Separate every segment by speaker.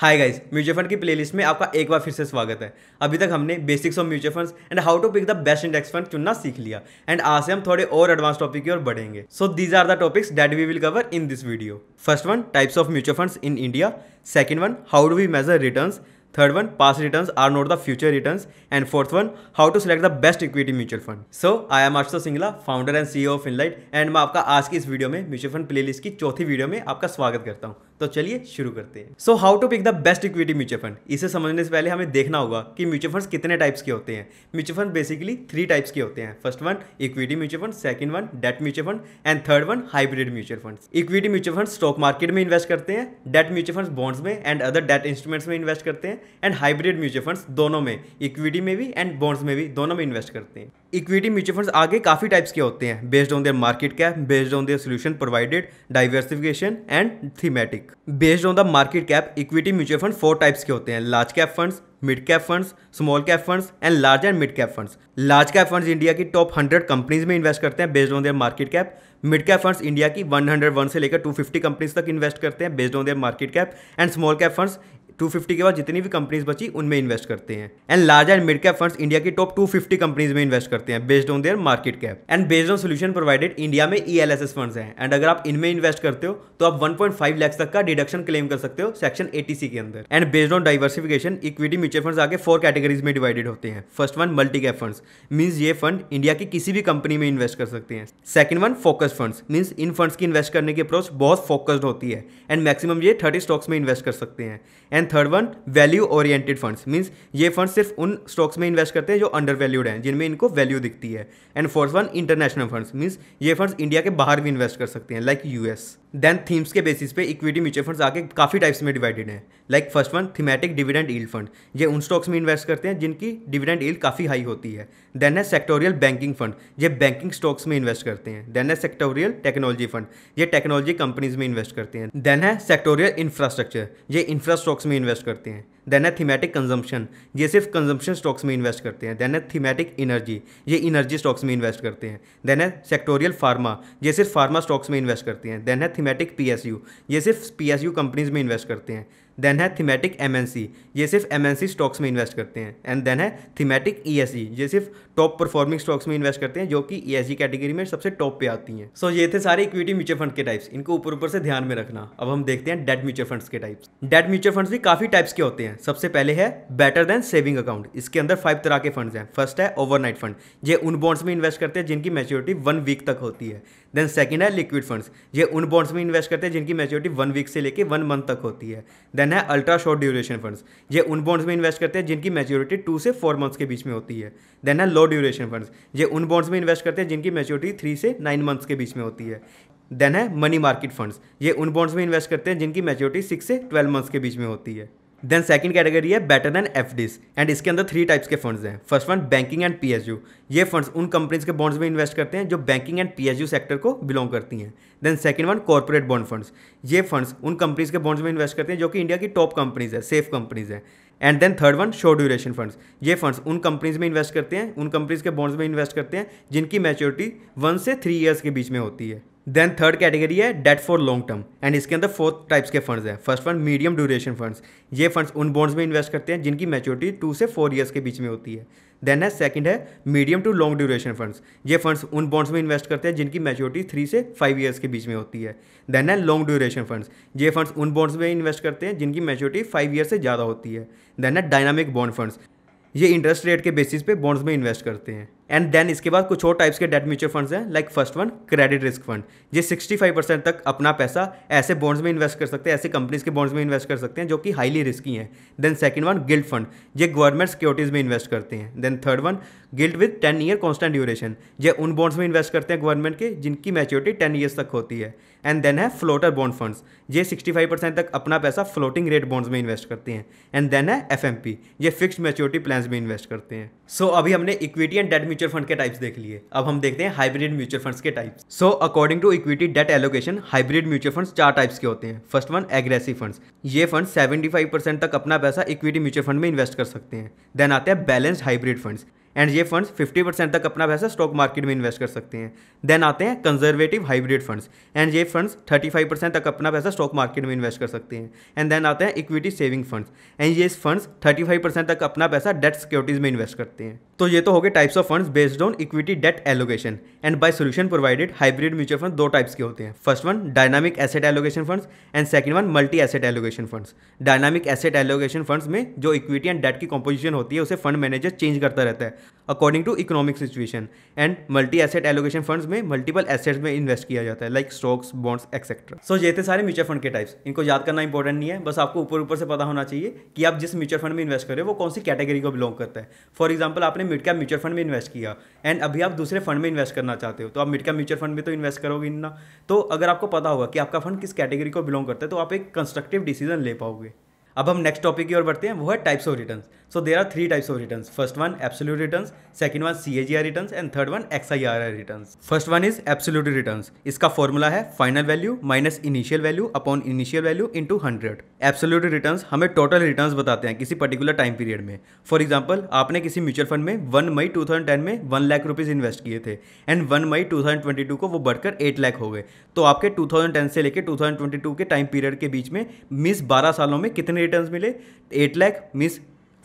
Speaker 1: हाय guys mutual fund की playlist में आपका एक बार फिर से स्वागत है अभी तक हमने basics of mutual funds and how to pick the best index fund चुनना सीख लिया एंड आज से हम थोड़े और एडवांस टॉपिक की ओर बढ़ेंगे so these are the topics that we will cover in this video first one types of mutual funds in India second one how do we measure return third one past return are not the future return and fourth one how to select the best equity mutual fund so I am Ashutosh Singla founder and CEO of Inlight and मैं आपका आज की इस video में mutual fund playlist की चौथी video में आपका स्वागत करता हूँ तो चलिए शुरू करते हैं so how to pick the best equity mutual fund इसे समझने से पहले हमें देखना होगा कि म्यूचुअल फंड्स कितने टाइप्स के होते हैं mutual fund basically three types के होते हैं first one equity mutual fund second one debt mutual fund and third one hybrid mutual fund equity mutual fund stock market में इन्वेस्ट करते हैं डेट म्यूचुअल फंड बॉन्ड्स में and other debt instruments में invest करते हैं and hybrid mutual fund दोनों में equity में भी एंड बॉन्ड्स में भी दोनों में इन्वेस्ट करते हैं इक्विटी म्यूचुअल फंड आगे काफी टाइप्स के होते हैं based on their market cap based on their solution provided diversification and thematic quick based on the market cap equity mutual fund four types के होते हैं large cap funds mid cap funds small cap funds and large and mid cap funds large cap funds India की top hundred companies में invest करते हैं based on their market cap mid cap funds India की 101 से लेकर 250 companies तक invest करते हैं based on their market cap and small cap funds two के बाद जितनी भी कंपनीज बची उनमें इन्वेस्ट करते हैं and large and mid cap fund India की टॉप टू कंपनीज में इन्वेस्ट करते हैं based on their market cap and based on solution provided India में ई एल फंड्स हैं एंड अगर आप इनमें इन्वेस्ट करते हो तो आप 1.5 लाख तक का डिडक्शन क्लेम कर सकते हो सेक्शन एटीसी के अंदर and based on diversification equity mutual fund आगे फोर कैटेगरीज में डिवाइडेड होते हैं first one multi cap fund mean ये फंड इंडिया की किसी भी कंपनी में इन्वेस्ट कर सकते हैं second one focus fund mean इन फंड की इन्वेस्ट करने की अप्रोच बहुत फोकस्ड होती है एंड मैक्सिमम ये थर्टी स्टॉक्स में इन्वेस्ट कर सकते हैं and and third one value oriented funds means ये फंड सिर्फ उन स्टॉक्स में इन्वेस्ट करते हैं जो अंडर वैल्यूड हैं जिनमें इनको वैल्यू दिखती है and fourth one international funds means ये फंड्स इंडिया के बाहर भी इन्वेस्ट कर सकते हैं लाइक यूएस देन थीम्स के बेसिस पे इक्विटी म्यूचुअल फंड्स आगे काफ़ी टाइप्स में डिवाइडेड हैं like first one thematic dividend yield fund ये उन स्टॉक्स में इन्वेस्ट करते हैं जिनकी डिविडेंड ईल्ड काफ़ी हाई होती है देन है सेक्टोरियल बैंकिंग फंड ये बैंकिंग स्टॉक्स में इन्वेस्ट करते हैं देन है सेक्टोरियल टेक्नोलॉजी फंड ये टेक्नोलॉजी कंपनीज में इन्वेस्ट करते हैं देन है सेक्टोरियल इंफ्रास्ट्रक्चर ये इंफ्रास्टॉक्स में इन्वेस्ट करते हैं देन है थीमेटिक कंजम्पशन ये सिर्फ कंजम्पशन स्टॉक्स में इन्वेस्ट करते हैं देन है थीमेटिक इनर्जी ये इनर्जी स्टॉक्स में इन्वेस्ट करते हैं देन है सेक्टोरियल फार्मा ये सिर्फ फार्मा स्टॉक्स में इन्वेस्ट करते हैं देन है थीमेटिक पी ये सिर्फ पीएसयू कंपनीज में इन्वेस्ट करते हैं देन है थीमेटिक एमएनसी ये सिर्फ एमएनसी स्टॉक्स में इन्वेस्ट करते हैं एंड देन है थीमेटिक सी e ये सिर्फ टॉप परफॉर्मिंग स्टॉक्स में इन्वेस्ट करते हैं जो कि ईएसई e कैटेगरी में सबसे टॉप पे आती हैं सो so, ये थे सारे इक्विटी म्यूचुअल फंड के टाइप्स इनको ऊपर ऊपर से ध्यान में रखना अब हम देखते हैं डेट म्यूचुअल फंड्स के टाइप्स डेट म्यूचुअल फंड्स भी काफी टाइप्स के होते हैं सबसे पहले है बेटर देन सेविंग अकाउंट इसके अंदर फाइव तरह के फंड्स हैं फर्स्ट है ओवरनाइट फंड ये उन बॉन्ड्स में इन्वेस्ट करते हैं जिनकी मेच्योरिटी वन वीक तक होती है देन सेकंड है लिक्विड फंड्स ये उन बॉन्ड्स में इन्वेस्ट करते हैं जिनकी मैच्योरिटी वन वीक से लेकर वन मंथ तक होती है देन है अल्ट्रा शॉर्ट ड्यूरेशन फंड्स ये उन बॉन्ड्स में इन्वेस्ट करते हैं जिनकी मैच्योरिटी टू से फोर मंथ्स के बीच में होती है देन है लो ड्यूरेशन फंड्स ये उन बॉन्ड्स में इन्वेस्ट करते हैं जिनकी मैच्योरिटी थ्री से नाइन मंथ्स के बीच में होती है देन है मनी मार्केट फंड्स ये उन बॉन्ड्स में इन्वेस्ट करते हैं जिनकी मैच्योरिटी सिक्स से ट्वेल्व मंथ्स के बीच में होती है देन सेकंड कैटेगरी है बेटर देन एफ एंड इसके अंदर थ्री टाइप्स के फंड्स हैं first one banking and P ये फंड्स उन कंपनीज के बॉन्ड्स में इन्वेस्ट करते हैं जो बैंकिंग एंड पी सेक्टर को बिलोंग करती हैं then second one corporate bond funds ये फंड्स उन कंपनीज के बॉन्ड्स में इन्वेस्ट करते हैं जो कि इंडिया की टॉप कंपनीज है सेफ कंपनीज है and then third one short duration funds ये फंड्स उन कंपनीज में इन्वेस्ट करते हैं उन कंपनीज के बॉन्ड्स में इन्वेस्ट करते हैं जिनकी मैच्योरिटी वन से थ्री ईयर्स के बीच में होती है देन थर्ड कैटेगरी है debt for long term and इसके अंदर फोर्थ टाइप्स के फंड्स हैं first fund medium duration funds ये फंड्स उन बॉन्ड्स में इन्वेस्ट करते हैं जिनकी मेच्योरिटी टू से फोर ईयर्स के बीच में होती है देन है सेकंड है medium to long duration funds ये फंड्स उन बॉन्ड्स में इन्वेस्ट करते हैं जिनकी मैच्योरिटी थ्री से फाइव ईयर्स के बीच में होती है देन है लॉन्ग ड्यूरेशन फंड्स ये फंड्स उन बॉन्ड्स में इन्वेस्ट करते हैं जिनकी मेच्योरिटी फाइव ईयर से ज़्यादा होती है देन है डायनामिक बॉन्ड फंड्स ये इंटरेस्ट रेट के बेसिस पे बॉन्ड्स में इन्वेस्ट करते हैं एंड देन इसके बाद कुछ और टाइप्स के डेट म्यूचुअल फंड्स हैं like first one credit risk fund ये 65 परसेंट तक अपना पैसा ऐसे बॉन्ड्स में इन्वेस्ट कर सकते हैं ऐसे कंपनीज के बॉन्ड्स में इन्वेस्ट कर सकते हैं जो कि हाईली रिस्की हैं then second one gilt fund ये गवर्नमेंट सिक्योरिटीज़ में इन्वेस्ट करते हैं then third one gilt with ten year constant duration ये उन बॉन्ड्स में इन्वेस्ट करते हैं गवर्नमेंट के जिनकी मैच्योरिटी टेन ईयर्स तक होती है एंड देन है फ्लोटर बॉन्ड फंड्स ये फाइव परसेंट तक अपना पैसा फ्लोटिंग रेट बॉन्ड्स में इन्वेस्ट करते हैं एंड देन है एफ ये फिक्स मेच्योरिटी प्लान्स में इन्वेस्ट करते हैं सो so, अभी हमने equity and debt mutual fund के टाइप्स देख लिए अब हम देखते हैं हाइब्रिड म्यूचुअल फंड्स के types so according to equity debt allocation hybrid mutual funds चार टाइप्स के होते हैं फर्स्ट वन एग्रेसिव फंड्स ये फंड 75 परसेंट तक अपना पैसा इक्विटी म्यूचुअल फंड में इन्वेस्ट कर सकते हैं देन आते हैं बैलेंस्ड हाइब्रिड फंड्स एंड ये फंड्स 50 परसेंट तक अपना पैसा स्टॉक मार्केट में इन्वेस्ट कर सकते हैं देन आते हैं कंजर्वेटिव हाइब्रिड फंड्स एंड ये फंड्स 35 परसेंट तक अपना पैसा स्टॉक मार्केट में इन्वेस्ट कर सकते हैं एंड देन आते हैं इक्विटी सेविंग फंड्स एंड ये फंड्स 35 परसेंट तक अपना पैसा डेट सिक्योरिटीज़ में इन्वेस्ट करते हैं तो ये तो हो गए types of funds based on equity debt allocation and by solution provided hybrid mutual fund दो टाइप्स के होते हैं first one dynamic asset allocation funds and second one multi asset allocation funds dynamic asset allocation funds में जो equity and debt की composition होती है उसे फंड मैनेजर चेंज करता रहता है according to economic situation and multi asset allocation funds में मल्टीपल एसेट्स में इन्वेस्ट किया जाता है like stocks bonds etcetera so ये थे सारे म्यूचुअल फंड के टाइप्स इनको याद करना इंपॉर्टेंट नहीं है बस आपको ऊपर ऊपर से पता होना चाहिए कि आप जिस म्यूचुअल फंड में इन्वेस्ट कर रहे हो वो कौन सी कैटेगरी को बिलोंग करता है फॉर एग्जाम्पल आपने मिड कैप म्यूचुअल फंड में इन्वेस्ट किया एंड अभी आप दूसरे फंड में इन्वेस्ट करना चाहते हो तो आप मिड कैप म्यूचुअल फंड में तो इन्वेस्ट करोगे ना तो अगर आपको पता होगा कि आपका फंड किस कैटेगरी को बिलोंग करता है तो आप एक कंस्ट्रक्टिव डिसीजन ले पाओगे अब हम नेक्स्ट टॉपिक की ओर बढ़ते हैं वो है types of return so there are three types of return first one absolute return second one C AGR return and third one X I R R return first one is absolute return इसका formula है final value minus initial value upon initial value into hundred absolute return हमें total return बताते हैं किसी particular time period में for example आपने किसी mutual fund में one May two thousand ten में वन लाख रुपीज इन्वेस्ट किए थे and one May two thousand twenty two को वो बढ़कर एट लाख हो गए तो आपके टू थाउजेंड टेन से लेकर टू थाउजेंड ट्वेंटी टू के टाइम पीरियड के बीच में मिस बारह सालों में कितने रिटर्न मिले eight lakh means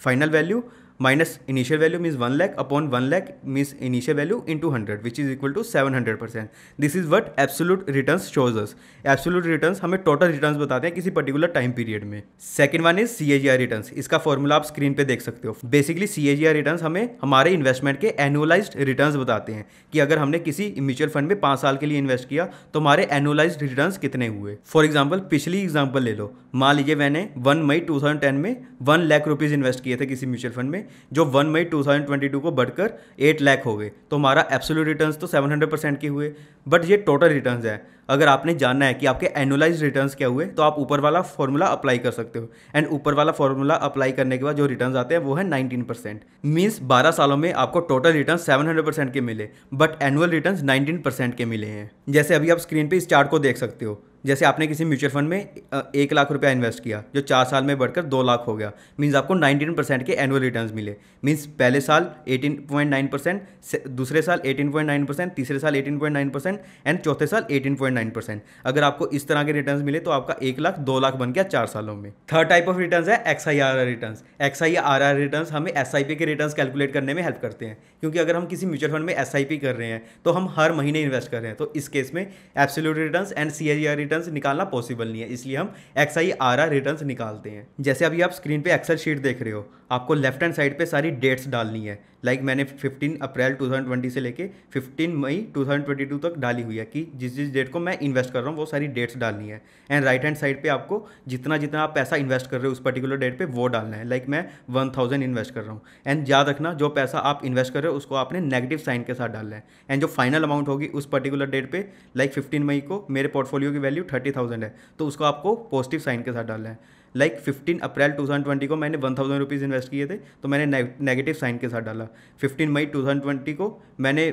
Speaker 1: final value minus initial value means one lakh upon one lakh means initial value into hundred which is equal to seven hundred percent this is what absolute return shows us absolute return हमें total return बताते हैं किसी particular time period में second one is C A G R return इसका formula आप screen पर देख सकते हो basically C A G R return हमें हमारे इन्वेस्टमेंट के एनुअलाइज रिटर्न बताते हैं कि अगर हमने किसी म्यूचुअल फंड में पाँच साल के लिए इन्वेस्ट किया तो हमारे एनुअलाइज रिटर्न कितने हुए फॉर एग्जाम्पल पिछली एग्जाम्पल ले लो मान लीजिए मैंने one May two thousand ten में वन लाख रुपीज़ इन्वेस्ट किए थे किसी म्यूचुअल फंड में जो one May two thousand twenty two को बढ़कर एट लैख हो गए तो हमारा एब्सोल्यूट रिटर्न तो सेवन हंड्रेड परसेंट के हुए बट ये टोटल रिटर्न है अगर आपने जानना है कि आपके एनुअलाइज रिटर्न क्या हुए तो आप ऊपर वाला फॉर्मूला अप्लाई कर सकते हो एंड ऊपर वाला फॉर्मूला अप्लाई करने के बाद जो रिटर्न आते हैं वो है नाइनटीन परसेंट मीन्स बारह सालों में आपको total return seven hundred percent के मिले but annual return nineteen percent के मिले हैं जैसे अभी आप स्क्रीन पर इस चार्ट को देख सकते हो जैसे आपने किसी म्यूचुअल फंड में एक लाख रुपया इन्वेस्ट किया जो चार साल में बढ़कर दो लाख हो गया मीन्स आपको नाइनटीन परसेंट के एनुअल रिटर्न मिले मीन्स पहले साल एटीन पॉइंट नाइन परसेंट दूसरे साल एटीन पॉइंट नाइन परसेंट तीसरे साल eighteen point nine percent and चौथे साल एटीन पॉइंट नाइन परसेंट अगर आपको इस तरह के रिटर्न मिले तो आपका एक लाख दो लाख बन गया चार सालों में थर्ड टाइप ऑफ रिटर्न है X I R R return X I R R return हमें एस आई पी के रिटर्न कैलकुलेट करने में हेल्प करते हैं क्योंकि अगर हम किसी म्यूचुअल फंड में एस आई पी कर रहे हैं तो हम हर महीने इन्वेस्ट कर रहे हैं तो इस केस में absolute return and C I R return return निकालना पॉसिबल नहीं है इसलिए हम X I R R return निकालते हैं जैसे अभी आप स्क्रीन पे एक्सेल शीट देख रहे हो आपको लेफ्ट हैंड साइड पे सारी डेट्स डालनी है लाइक like मैंने 15 अप्रैल 2020 से लेके 15 मई 2022 तक डाली हुई है कि जिस जिस डेट को मैं इन्वेस्ट कर रहा हूँ वो सारी डेट्स डालनी है एंड राइट हैंड साइड पे आपको जितना जितना आप पैसा इन्वेस्ट कर रहे हो उस पर्टिकुलर डेट पे वो डालना है लाइक like मैं वन इन्वेस्ट कर रहा हूँ एंड याद रखना जो पैसा आप इन्वेस्ट कर रहे हो उसको आपने नेगेटिव साइन के साथ डालना है एंड जो फाइनल अमाउंट होगी उस पर्टिकुलर डेट पर लाइक फिफ्टीन मई को मेरे पोर्टफोलियो की वैल्यू थर्टी थाउजेंड है तो उसको आपको पॉजिटिव साइन के साथ डालना है like fifteen April two thousand twenty को मैंने वन थाउजेंड रुपीज़ इन्वेस्ट किए थे तो मैंने नेगेटिव साइन के साथ डाला fifteen May two thousand twenty को मैंने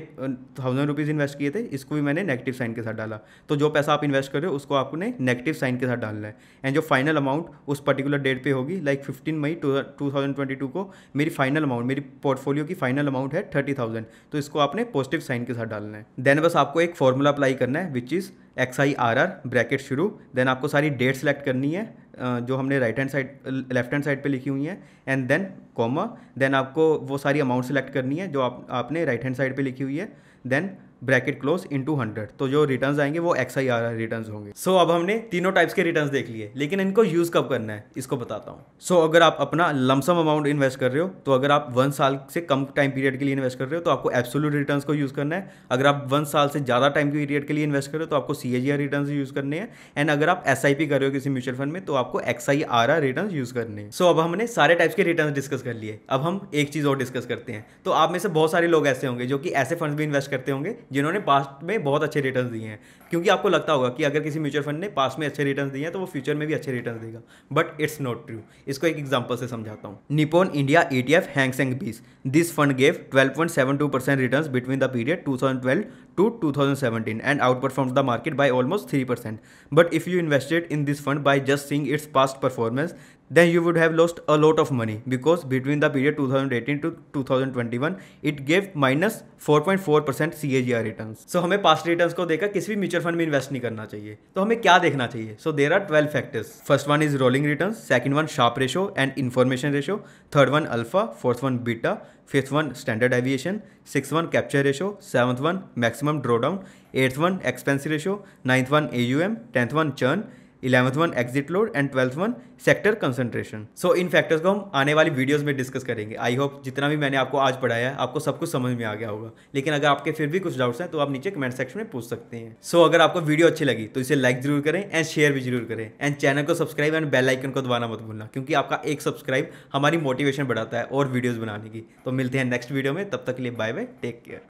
Speaker 1: थाउजेंड रुपीज़ इन्वेस्ट किए थे इसको भी मैंने नेगेटिव साइन के साथ डाला तो जो पैसा आप इन्वेस्ट कर रहे हो उसको आपने नेगेटिव साइन के साथ डालना है एंड जो फाइनल अमाउंट उस पर्टिकुलर डेट पर होगी like fifteen May two thousand twenty two को मेरी फाइनल अमाउंट मेरी पोर्टफोलियो की फाइनल अमाउंट है थर्टी थाउजेंड तो इसको आपने पॉजिटिव साइन के साथ डालना है देन बस आपको एक फॉर्मूला अप्लाई करना है which is X I R R bracket शुरू देन आपको सारी डेट सेलेक्ट करनी है जो हमने right hand side left hand side पे लिखी हुई हैं एंड देन कॉमा देन आपको वो सारी अमाउंट सेलेक्ट करनी है जो आप आपने राइट हैंड साइड पे लिखी हुई है then bracket close to hundred तो जो रिटर्न आएंगे वो X I R R return होंगे सो so, अब हमने तीनों टाइप्स के रिटर्न देख लिए लेकिन इनको यूज कब करना है इसको बताता हूँ सो so, अगर आप अपना लमसम अमाउंट इन्वेस्ट कर रहे हो तो अगर आप वन साल से कम टाइम पीरियड के लिए इन्वेस्ट कर रहे हो तो आपको एब्सोल्यूट रिटर्न को यूज करना है अगर आप वन साल से ज्यादा टाइम पीरियड के लिए इन्वेस्ट कर रहे हो तो आपको C H R return use करने हैं एंड अगर आप एस आई पी कर रहे हो किसी म्यूचुअल फंड में तो आपको X I R R return use करने हैं सो so, अब हमने सारे टाइप्स के रिटर्न डिस्कस कर लिए अब हम एक चीज और डिस्कस करते हैं तो आप में से बहुत सारे लोग ऐसे होंगे जो कि ऐसे फंड भी इन्वेस्ट करते होंगे जिन्होंने पास्ट में बहुत अच्छे रिटर्न दिए हैं क्योंकि आपको लगता होगा कि अगर किसी म्यूचुअल फंड ने पास्ट में अच्छे रिटर्न दिए हैं तो वो फ्यूचर में भी अच्छे रिटर्न देगा बट इट्स नॉट ट्रू इसको एक एग्जाम्पल से समझाता हूँ Nippon India E T F Hang Seng BeES this fund gave twelve point seven two percent return between the period two thousand twelve to two thousand seventeen and outperform the market by almost three percent but if you invested in this fund by just seeing its past performance then you would have lost a lot of money because between the period 2018 to 2021 it gave minus 4.4 percent C A G R return so हमें past return को देखकर किसी भी mutual fund में invest नहीं करना चाहिए तो हमें क्या देखना चाहिए so there are twelve factors first one is rolling return second one sharpe ratio and information ratio third one alpha fourth one beta fifth one standard deviation six one capture ratio seventh one maximum drawdown eighth one expense ratio ninth one A U M tenth one churn eleventh one exit load and twelfth one sector concentration so इन factors को हम आने वाली videos में discuss करेंगे I hope जितना भी मैंने आपको आज पढ़ाया है आपको सब कुछ समझ में आ गया होगा लेकिन अगर आपके फिर भी कुछ डाउट्स हैं तो आप नीचे कमेंट सेक्शन में पूछ सकते हैं सो so, अगर आपको वीडियो अच्छी लगी तो इसे लाइक जरूर करें एंड शेयर भी जरूर करें एंड चैनल को सब्सक्राइब एंड बेल आइकन को दबाना मत भूलना क्योंकि आपका एक सब्सक्राइब हमारी मोटिवेशन बढ़ाता है और वीडियोज़ बनाने की तो मिलते हैं नेक्स्ट वीडियो में तब तक के लिए बाय बाय टेक केयर